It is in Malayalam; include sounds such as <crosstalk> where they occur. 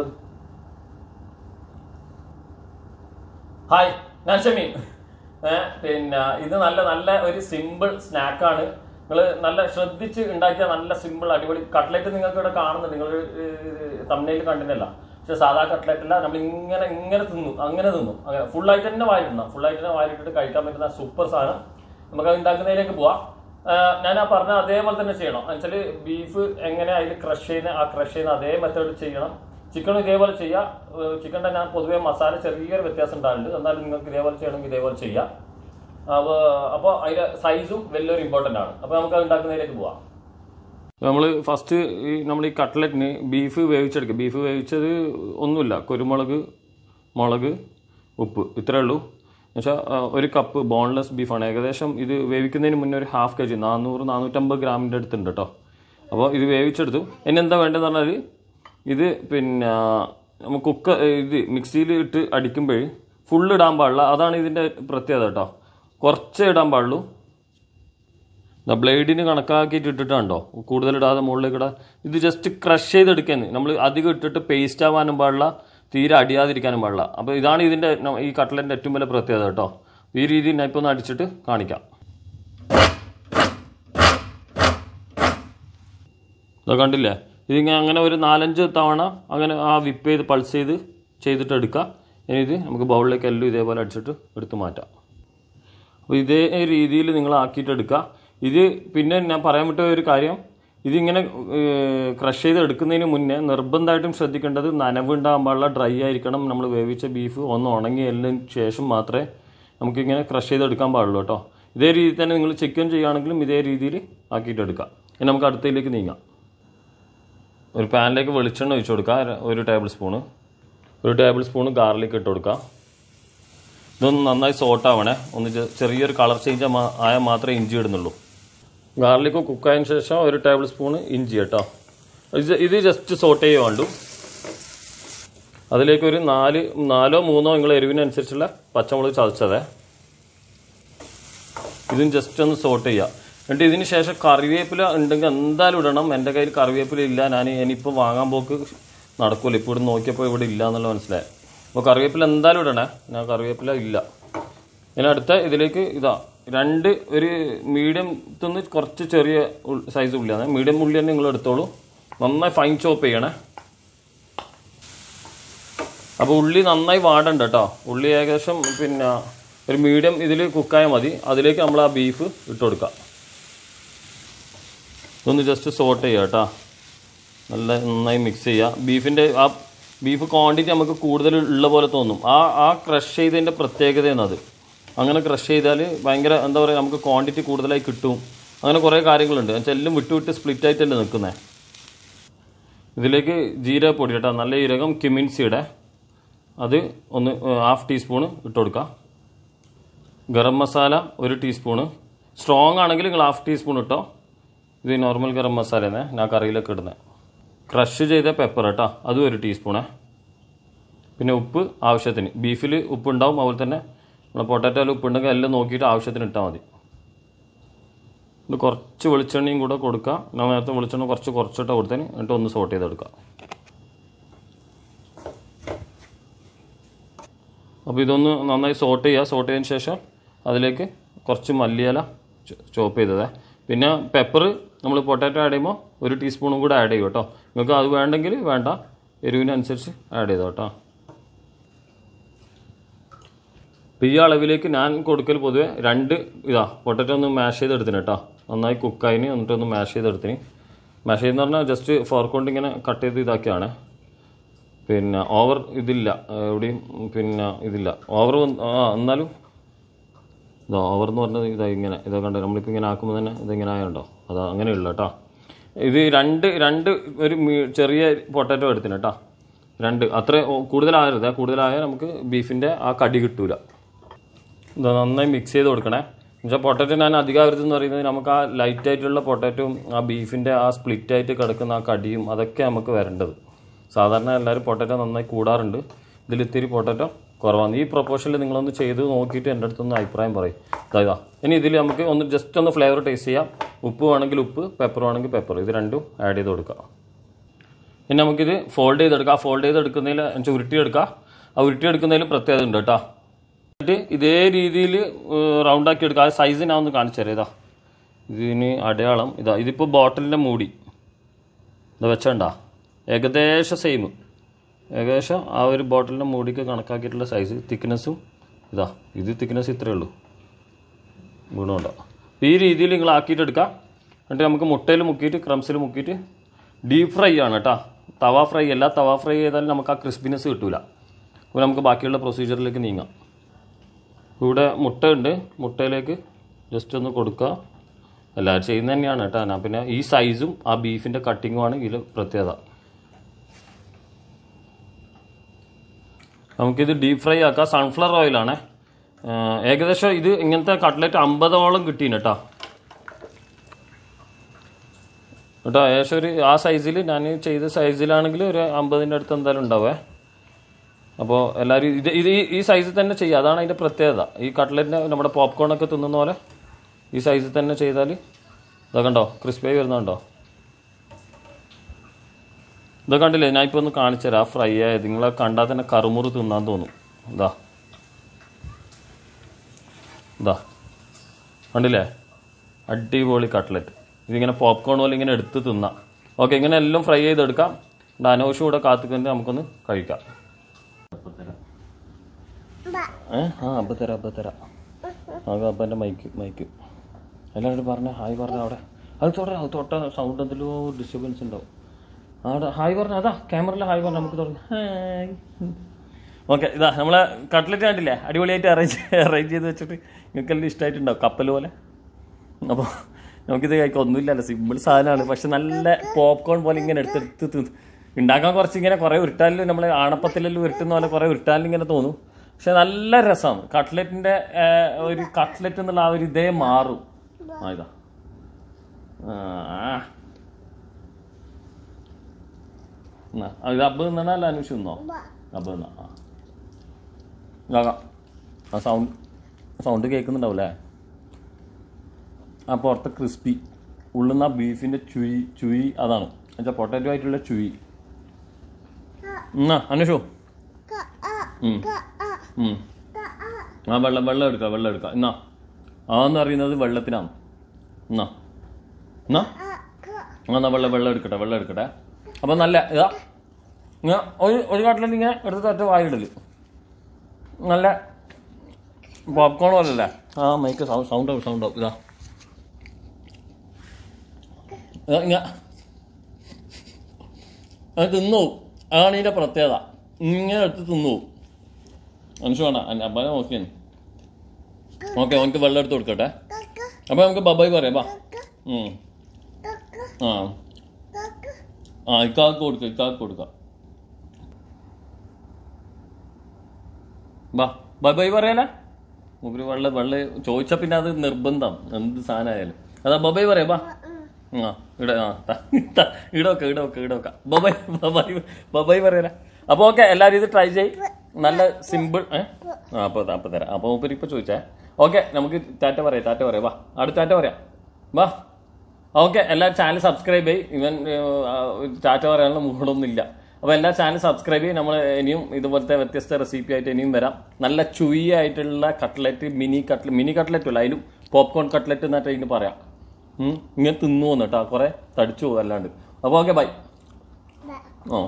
എഴുന്നേൽപ്പ് ഹായ് ഞാൻ ഷമീൻ പിന്നെ ഇത് നല്ല നല്ല ഒരു സിമ്പിൾ സ്നാക്കാണ് നിങ്ങൾ നല്ല ശ്രദ്ധിച്ച് ഉണ്ടാക്കിയ നല്ല സിമ്പിൾ അടിപൊളി കട്ട്ലറ്റ് നിങ്ങൾക്ക് ഇവിടെ കാണുന്നു നിങ്ങൾ തമിഴിൽ കണ്ടിരുന്നില്ല പക്ഷെ സാധാ കട്ട്ലറ്റ് അല്ല നമ്മൾ ഇങ്ങനെ ഇങ്ങനെ തിന്നു അങ്ങനെ തിന്നു അങ്ങനെ ഫുള്ളായിട്ട് തന്നെ വാരിടണം ഫുള്ളായിട്ട് തന്നെ വാരിട്ടിട്ട് കഴിക്കാൻ പറ്റുന്ന സൂപ്പർ സാധനം നമുക്ക് അത് ഉണ്ടാക്കുന്നതിലേക്ക് പോവാം ഞാൻ ആ പറഞ്ഞ അതേപോലെ തന്നെ ചെയ്യണം എന്നുവെച്ചാൽ ബീഫ് എങ്ങനെ അതിൽ ക്രഷ് ചെയ്യുന്ന ആ ക്രഷ് ചെയ്യുന്ന അതേ മെത്തേഡ് ചെയ്യണം ചിക്കൻ ഇതേപോലെ ചെയ്യാം തന്നെ ഞാൻ പൊതുവേ മസാല ചെറിയൊരു വ്യത്യാസം ഉണ്ടാകുന്നുണ്ട് എന്നാലും നിങ്ങൾക്ക് ഇതേപോലെ ചെയ്യണമെങ്കിൽ ഇതേപോലെ ചെയ്യാം അപ്പോൾ അപ്പോൾ അതിൻ്റെ സൈസും വലിയൊരു ഇമ്പോർട്ടൻ്റ് ആണ് അപ്പോൾ നമുക്ക് അത് ഉണ്ടാക്കുന്നതിലേക്ക് പോവാം നമ്മൾ ഫസ്റ്റ് ഈ നമ്മൾ ഈ കട്ട്ലറ്റിന് ബീഫ് വേവിച്ചെടുക്കുക ബീഫ് വേവിച്ചത് ഒന്നുമില്ല കുരുമുളക് മുളക് ഉപ്പ് ഇത്രയേ ഉള്ളൂ എന്നുവെച്ചാൽ ഒരു കപ്പ് ബോൺലെസ് ബീഫാണ് ഏകദേശം ഇത് വേവിക്കുന്നതിന് മുന്നേ ഒരു ഹാഫ് കെ ജി നാനൂറ് നാനൂറ്റമ്പത് ഗ്രാമിൻ്റെ അടുത്തുണ്ട് കേട്ടോ അപ്പോൾ ഇത് വേവിച്ചെടുത്തു ഇനി എന്താ വേണ്ടതെന്ന് പറഞ്ഞാൽ ഇത് പിന്നെ നമ്മൾ കുക്ക ഇത് മിക്സിയിൽ ഇട്ട് അടിക്കുമ്പോൾ ഫുള്ള് ഇടാൻ പാടില്ല അതാണ് ഇതിൻ്റെ പ്രത്യേകത കേട്ടോ കുറച്ചേ ഇടാൻ പാടുള്ളൂ ബ്ലേഡിന് കണക്കാക്കിയിട്ട് ഇട്ടിട്ടാണ്ടോ കൂടുതലിടാതെ മുകളിലേക്ക് ഇടാതെ ഇത് ജസ്റ്റ് ക്രഷ് ചെയ്തെടുക്കാൻ നമ്മൾ അധികം ഇട്ടിട്ട് പേസ്റ്റ് ആവാനും പാടില്ല തീരെ അടിയാതിരിക്കാനും പാടില്ല അപ്പോൾ ഇതാണ് ഇതിൻ്റെ ഈ കട്ടലിൻ്റെ ഏറ്റവും വലിയ പ്രത്യേകത കേട്ടോ ഈ രീതിയിൽ ഞാൻ ഇപ്പോൾ ഒന്ന് അടിച്ചിട്ട് കാണിക്കാം ഇതൊക്കെ കണ്ടില്ലേ ഇതിങ്ങനെ അങ്ങനെ ഒരു നാലഞ്ച് തവണ അങ്ങനെ ആ വിപ്പ് ചെയ്ത് പൾസ് ചെയ്ത് ചെയ്തിട്ട് എടുക്കുക ഇനി ഇത് നമുക്ക് ബൗളിലേക്ക് എല്ലാം ഇതേപോലെ അടിച്ചിട്ട് എടുത്ത് മാറ്റാം അപ്പോൾ ഇതേ രീതിയിൽ നിങ്ങൾ ആക്കിയിട്ട് എടുക്കുക ഇത് പിന്നെ ഞാൻ പറയാൻ വിട്ട ഒരു കാര്യം ഇതിങ്ങനെ ക്രഷ് ചെയ്ത് എടുക്കുന്നതിന് മുന്നേ നിർബന്ധമായിട്ടും ശ്രദ്ധിക്കേണ്ടത് നനവുണ്ടാകാൻ പാടില്ല ഡ്രൈ ആയിരിക്കണം നമ്മൾ വേവിച്ച ബീഫ് ഒന്ന് ഉണങ്ങിയതിന് ശേഷം മാത്രമേ നമുക്കിങ്ങനെ ക്രഷ് ചെയ്തെടുക്കാൻ പാടുള്ളൂ കേട്ടോ ഇതേ രീതിയിൽ തന്നെ നിങ്ങൾ ചിക്കൻ ചെയ്യുകയാണെങ്കിലും ഇതേ രീതിയിൽ ആക്കിയിട്ടെടുക്കാം ഇനി നമുക്ക് അടുത്തതിലേക്ക് നീങ്ങാം ഒരു പാനിലേക്ക് വെളിച്ചെണ്ണ ഒഴിച്ചു കൊടുക്കുക ഒരു ടേബിൾ സ്പൂണ് ഒരു ടേബിൾ സ്പൂണ് ഗാർലിക് ഇട്ട് കൊടുക്കുക ഇതൊന്ന് നന്നായി ആവണേ ഒന്ന് ചെറിയൊരു കളർ ചേഞ്ച് ആയാൽ മാത്രമേ ഇഞ്ചി ഇടുന്നുള്ളൂ ഗാർലിക്ക് കുക്കായതിന് ശേഷം ഒരു ടേബിൾ സ്പൂണ് ഇഞ്ചി കേട്ടോ ഇത് ജസ്റ്റ് സോട്ട് ചെയ്യേ വേണ്ടു അതിലേക്ക് ഒരു നാല് നാലോ മൂന്നോ നിങ്ങൾ എരിവിനനുസരിച്ചുള്ള പച്ചമുളക് ചതച്ചതേ ഇതും ജസ്റ്റ് ഒന്ന് സോട്ട് ചെയ്യുക എന്നിട്ട് ഇതിന് ശേഷം കറിവേപ്പില ഉണ്ടെങ്കിൽ എന്തായാലും ഇടണം എൻ്റെ കയ്യിൽ കറിവേപ്പില ഇല്ല ഞാൻ ഇനിയിപ്പോൾ വാങ്ങാൻ പോക്ക് നടക്കില്ല ഇപ്പോൾ ഇവിടെ നോക്കിയപ്പോൾ ഇവിടെ ഇല്ല എന്നുള്ള മനസ്സിലായി അപ്പോൾ കറിവേപ്പില എന്തായാലും ഇടണേ ഞാൻ കറിവേപ്പില ഇല്ല ഇനി അടുത്ത ഇതിലേക്ക് ഇതാ രണ്ട് ഒരു മീഡിയം തന്നെ കുറച്ച് ചെറിയ സൈസ് ഉള്ളിയാണ് മീഡിയം ഉള്ളി തന്നെ നിങ്ങൾ എടുത്തോളൂ നന്നായി ഫൈൻ ചോപ്പ് ചെയ്യണേ അപ്പോൾ ഉള്ളി നന്നായി വാടണ്ട കേട്ടോ ഉള്ളി ഏകദേശം പിന്നെ ഒരു മീഡിയം ഇതിൽ കുക്കായാൽ മതി അതിലേക്ക് നമ്മൾ ആ ബീഫ് ഇട്ട് കൊടുക്കുക ഇതൊന്ന് ജസ്റ്റ് സോട്ട് ചെയ്യുക കേട്ടോ നല്ല നന്നായി മിക്സ് ചെയ്യുക ബീഫിൻ്റെ ആ ബീഫ് ക്വാണ്ടിറ്റി നമുക്ക് കൂടുതൽ ഉള്ള പോലെ തോന്നും ആ ആ ക്രഷ് ചെയ്തതിൻ്റെ പ്രത്യേകത എന്നത് അങ്ങനെ ക്രഷ് ചെയ്താൽ ഭയങ്കര എന്താ പറയുക നമുക്ക് ക്വാണ്ടിറ്റി കൂടുതലായി കിട്ടും അങ്ങനെ കുറേ കാര്യങ്ങളുണ്ട് എന്നുവെച്ചാൽ എല്ലാം വിട്ട് വിട്ട് സ്പ്ലിറ്റ് ആയിട്ടല്ലേ നിൽക്കുന്നത് ഇതിലേക്ക് ജീരകപ്പൊടി കേട്ടോ നല്ല ജീരകം കിമിൻസിയുടെ അത് ഒന്ന് ഹാഫ് ടീസ്പൂൺ ഇട്ട് കൊടുക്കുക ഗരം മസാല ഒരു ടീസ്പൂണ് സ്ട്രോങ് ആണെങ്കിൽ നിങ്ങൾ ഹാഫ് ടീസ്പൂൺ ഇട്ടോ ഇത് നോർമൽ ഗരം മസാലയെന്നേ ഞാൻ കറിയിലൊക്കെ ഇടുന്നത് ക്രഷ് ചെയ്ത പെപ്പർ കേട്ടോ അതും ഒരു ടീസ്പൂണേ പിന്നെ ഉപ്പ് ആവശ്യത്തിന് ബീഫിൽ ഉപ്പുണ്ടാവും അതുപോലെ തന്നെ നമ്മുടെ പൊട്ടാറ്റോയിൽ ഉപ്പുണ്ടെങ്കിൽ എല്ലാം നോക്കിയിട്ട് ആവശ്യത്തിന് ഇട്ടാൽ മതി ഇത് കുറച്ച് വെളിച്ചെണ്ണയും കൂടെ കൊടുക്കുക ഞാൻ നേരത്തെ വെളിച്ചെണ്ണ കുറച്ച് കുറച്ചിട്ട് കൊടുത്തതിന് എന്നിട്ട് ഒന്ന് സോട്ട് ചെയ്തെടുക്കുക അപ്പോൾ ഇതൊന്ന് നന്നായി സോട്ട് ചെയ്യുക സോട്ട് ചെയ്തതിന് ശേഷം അതിലേക്ക് കുറച്ച് മല്ലിയില ചോപ്പ് ചെയ്തതേ പിന്നെ പെപ്പർ നമ്മൾ പൊട്ടാറ്റോ ആഡ് ചെയ്യുമ്പോൾ ഒരു ടീസ്പൂണും കൂടെ ആഡ് ചെയ്യും കേട്ടോ നിങ്ങൾക്ക് അത് വേണ്ടെങ്കിൽ വേണ്ട എരിവിനനുസരിച്ച് ആഡ് ചെയ്തോ കേട്ടോ ഈ അളവിലേക്ക് ഞാൻ കൊടുക്കൽ പൊതുവെ രണ്ട് ഇതാ പൊട്ടറ്റോ ഒന്ന് മാഷ് ചെയ്തെടുത്തിന് കേട്ടോ നന്നായി കുക്കായിന് എന്നിട്ടൊന്ന് മാഷ് ചെയ്തെടുത്തിന് മാഷ് ചെയ്തെന്ന് പറഞ്ഞാൽ ജസ്റ്റ് ഫോർക്കൊണ്ട് ഇങ്ങനെ കട്ട് ചെയ്ത് ഇതാക്കിയാണ് പിന്നെ ഓവർ ഇതില്ല എവിടെയും പിന്നെ ഇതില്ല ഓവർ ആ എന്നാലും ഇതോ അവർ എന്ന് പറഞ്ഞത് ഇതാ ഇങ്ങനെ ഇതാ കണ്ടോ നമ്മളിപ്പോൾ ഇങ്ങനെ ആക്കുമ്പോൾ തന്നെ ഇതിങ്ങനെ ആയുണ്ടോ അതാ അങ്ങനെയുള്ള കേട്ടോ ഇത് രണ്ട് രണ്ട് ഒരു ചെറിയ പൊട്ടറ്റോ എടുത്തിന് കേട്ടോ രണ്ട് അത്ര കൂടുതലായത് കൂടുതലായാൽ നമുക്ക് ബീഫിൻ്റെ ആ കടി കിട്ടൂല ഇതോ നന്നായി മിക്സ് ചെയ്ത് കൊടുക്കണേ എന്നുവെച്ചാൽ പൊട്ടാറ്റോ ഞാൻ അധികം എന്ന് പറയുന്നത് നമുക്ക് ആ ലൈറ്റ് ആയിട്ടുള്ള പൊട്ടറ്റോയും ആ ബീഫിൻ്റെ ആ സ്പ്ലിറ്റ് ആയിട്ട് കിടക്കുന്ന ആ കടിയും അതൊക്കെ നമുക്ക് വരേണ്ടത് സാധാരണ എല്ലാവരും പൊട്ടറ്റോ നന്നായി കൂടാറുണ്ട് ഇതിൽ ഇത്തിരി പൊട്ടറ്റോ കുറവാണ് ഈ പ്രൊപ്പോഷനിൽ നിങ്ങളൊന്ന് ചെയ്ത് നോക്കിയിട്ട് എൻ്റെ അടുത്തൊന്ന് അഭിപ്രായം പറയും അതായതാ ഇനി ഇതിൽ നമുക്ക് ഒന്ന് ജസ്റ്റ് ഒന്ന് ഫ്ലേവർ ടേസ്റ്റ് ചെയ്യാം ഉപ്പ് വേണമെങ്കിൽ ഉപ്പ് പെപ്പർ വേണമെങ്കിൽ പെപ്പർ ഇത് രണ്ടും ആഡ് ചെയ്ത് കൊടുക്കാം ഇനി നമുക്കിത് ഫോൾഡ് ചെയ്തെടുക്കാം ഫോൾഡ് ചെയ്തെടുക്കുന്നതിൽ എന്നുവെച്ചാൽ ഉരുട്ടിയെടുക്കാം ആ ഉരുട്ടിയെടുക്കുന്നതിൽ പ്രത്യേകത ഉണ്ട് കേട്ടോ എന്നിട്ട് ഇതേ രീതിയിൽ ആക്കി എടുക്കുക ആ സൈസ് ഞാൻ ഒന്ന് കാണിച്ചു തരാം ഇതാ ഇതിന് അടയാളം ഇതാ ഇതിപ്പോൾ ബോട്ടിലിൻ്റെ മൂടി ഇത് വെച്ചണ്ട ഏകദേശം സെയിം ഏകദേശം ആ ഒരു ബോട്ടിലിൻ്റെ മൂടിക്ക് കണക്കാക്കിയിട്ടുള്ള സൈസ് തിക്നെസ്സും ഇതാ ഇത് തിക്നെസ് ഇത്രയേ ഉള്ളൂ ഗുണമുണ്ടോ ഈ രീതിയിൽ നിങ്ങൾ ആക്കിയിട്ടെടുക്കാം എന്നിട്ട് നമുക്ക് മുട്ടയിൽ മുക്കിയിട്ട് ക്രംസിൽ മുക്കിയിട്ട് ഡീപ്പ് ഫ്രൈ ആണ് കേട്ടോ തവ ഫ്രൈ അല്ല തവ ഫ്രൈ ചെയ്താലും നമുക്ക് ആ ക്രിസ്പിനെസ് കിട്ടില്ല അപ്പോൾ നമുക്ക് ബാക്കിയുള്ള പ്രൊസീജിയറിലേക്ക് നീങ്ങാം ഇവിടെ മുട്ടയുണ്ട് മുട്ടയിലേക്ക് ജസ്റ്റ് ഒന്ന് കൊടുക്കുക എല്ലാവരും ചെയ്യുന്നത് തന്നെയാണ് കേട്ടോ ഞാൻ പിന്നെ ഈ സൈസും ആ ബീഫിൻ്റെ കട്ടിങ്ങുമാണ് ഇതിൽ പ്രത്യേകത നമുക്കിത് ഡീപ് ഫ്രൈ ആക്കാം സൺഫ്ലവർ ഓയിലാണ് ഏകദേശം ഇത് ഇങ്ങനത്തെ കട്ട്ലറ്റ് അമ്പതോളം കിട്ടീന് കേട്ടോ കേട്ടോ ഏകദേശം ഒരു ആ സൈസിൽ ഞാൻ ചെയ്ത സൈസിലാണെങ്കിൽ ഒരു അമ്പതിൻ്റെ അടുത്ത് എന്തായാലും ഉണ്ടാവേ അപ്പോൾ എല്ലാവരും ഇത് ഇത് ഈ സൈസിൽ തന്നെ ചെയ്യുക അതാണ് അതിൻ്റെ പ്രത്യേകത ഈ കട്ട്ലറ്റിനെ നമ്മുടെ പോപ്കോണൊക്കെ തിന്നുന്ന പോലെ ഈ സൈസിൽ തന്നെ ചെയ്താൽ ഇതൊക്കെ ഉണ്ടോ ആയി വരുന്നുണ്ടോ ഇതാ കണ്ടില്ലേ ഞാൻ ഇപ്പോൾ ഒന്ന് കാണിച്ചുതരാം ആ ഫ്രൈ ആയത് നിങ്ങളെ കണ്ടാൽ തന്നെ കറുമുറി തിന്നാൻ തോന്നും ഇതാ ഇതാ കണ്ടില്ലേ അടിപൊളി കട്ട്ലറ്റ് ഇതിങ്ങനെ പോപ്കോൺ പോലെ ഇങ്ങനെ എടുത്ത് തിന്നാം ഓക്കെ ഇങ്ങനെ എല്ലാം ഫ്രൈ ചെയ്തെടുക്കാം ഡാനോഷും കൂടെ കാത്തുകൊണ്ട് നമുക്കൊന്ന് കഴിക്കാം ഏ ആ അപ്പം തരാം അപ്പം തരാം ആകെ മൈക്ക് മൈക്ക് എല്ലാവരോടും പറഞ്ഞ ഹായ് പറഞ്ഞ അവിടെ അത് തൊട്ടേ അത് തൊട്ട സൗണ്ട് എന്തെങ്കിലും ഡിസ്റ്റർബൻസ് ഉണ്ടാവും അവിടെ ഹായ് പറഞ്ഞു അതാ ക്യാമറയിൽ ഹായ് പറഞ്ഞു നമുക്ക് തുടങ്ങി ഹായ് ഓക്കെ ഇതാ നമ്മളെ കട്ട്ലറ്റ് കണ്ടില്ലേ അടിപൊളിയായിട്ട് അറേഞ്ച് അറേഞ്ച് <laughs> ചെയ്ത് വെച്ചിട്ട് നിങ്ങൾക്കെല്ലാം ഇഷ്ടമായിട്ടുണ്ടാവും കപ്പൽ പോലെ അപ്പോൾ നമുക്കിത് കഴിക്കാൻ ഒന്നുമില്ലല്ലോ സിമ്പിൾ സാധനമാണ് പക്ഷെ നല്ല പോപ്കോൺ പോലെ ഇങ്ങനെ എടുത്തെടുത്ത് തിന്ന് ഉണ്ടാക്കാൻ കുറച്ച് ഇങ്ങനെ കുറേ ഉരുട്ടാലും നമ്മൾ ആണപ്പത്തിലെല്ലാം ഉരുട്ടുന്ന പോലെ കുറേ ഉരുട്ടാലും ഇങ്ങനെ തോന്നും പക്ഷെ നല്ല രസമാണ് കട്ട്ലറ്റിൻ്റെ ഒരു കട്ട്ലറ്റ് എന്നുള്ള ആ ഒരു ഇതേ മാറും ആ ഇതാ ആ എന്നാ ഇത് അബ്ബ് നിന്നാ അല്ല അനുഷ് നിന്നോ അബ്ബ് നിന്നാ ആ ഇതാകാം ആ സൗണ്ട് സൗണ്ട് കേൾക്കുന്നുണ്ടാവില്ലേ ആ പുറത്തെ ക്രിസ്പി ഉള്ളുന്ന ബീഫിൻ്റെ ചുയി ചുയി അതാണ് എന്നുവെച്ചാൽ പൊട്ടാറ്റോ ആയിട്ടുള്ള ചുയി എന്നാ അനുഷോ ആ വെള്ളം വെള്ളം എടുക്കാം വെള്ളം എടുക്കാം എന്നാ ആന്ന് അറിയുന്നത് വെള്ളത്തിനാണ് എന്നാ എന്നാ എന്നാ വെള്ളം വെള്ളം എടുക്കട്ടെ വെള്ളം എടുക്കട്ടെ അപ്പം നല്ല ഇതാ ഇങ്ങനെ ഒരു ഒരു കട്ട്ലറ്റ് ഇങ്ങനെ എടുത്ത് ഒറ്റ വായിടല് നല്ല പോപ്കോൺ പോലല്ലേ ആ മൈക്ക് സൗണ്ട് സൗണ്ട് ആവും സൗണ്ട് ആവും ഇതാ ഇങ്ങനെ അത് തിന്നു അതാണ് ഇതിൻ്റെ പ്രത്യേകത ഇങ്ങനെ എടുത്ത് തിന്നു അനുഷ് വേണ്ട അബ്ബാനെ നോക്കിയാണ് ഓക്കെ അവനക്ക് വെള്ളം എടുത്ത് കൊടുക്കട്ടെ അപ്പോൾ നമുക്ക് ബബായി പറയാം ബാ ആ ആ ഇക്കാക്ക് കൊടുക്കാം ഇക്കാക്ക് കൊടുക്കാം ബാ ബൈ ബൈ പറയാനാ മൂപ്പര് വെള്ള വെള്ള ചോദിച്ച പിന്നെ അത് നിർബന്ധം എന്ത് സാധനമായാലും അതാ ബബൈ പറയാ ബാ ആ ഇവിടെ ആ ഇടോക്ക ഇടോക്ക ഇടോക്ക ബബൈ ബബൈ ബബൈ പറയാനാ അപ്പൊ ഓക്കെ എല്ലാവരും ഇത് ട്രൈ ചെയ് നല്ല സിമ്പിൾ ഏ ആ അപ്പൊ അപ്പോൾ തരാം അപ്പൊ മൂപ്പര് ഇപ്പൊ ചോദിച്ചേ ഓക്കെ നമുക്ക് ടാറ്റ പറയാം ടാറ്റ പറയാം വാ അടുത്ത ടാറ്റ പറയാം വാ ഓക്കെ എല്ലാ ചാനൽ സബ്സ്ക്രൈബ് ചെയ്യും ഇവൻ ചാറ്റ പറയാനുള്ള മുകളൊന്നുമില്ല അപ്പോൾ എല്ലാ ചാനൽ സബ്സ്ക്രൈബ് ചെയ്യും നമ്മൾ ഇനിയും ഇതുപോലത്തെ വ്യത്യസ്ത റെസിപ്പി ആയിട്ട് ഇനിയും വരാം നല്ല ചുയി ആയിട്ടുള്ള cutlet mini cutlet mini cutlet അല്ല അതിലും പോപ്കോൺ കട്ട്ലറ്റ് എന്നിട്ട് ഇതിന് പറയാം ഇങ്ങനെ തിന്നു വന്നിട്ടാ കുറെ കുറേ തടിച്ചു പോകും അല്ലാണ്ട് അപ്പോൾ ഓക്കെ ബൈ ഓ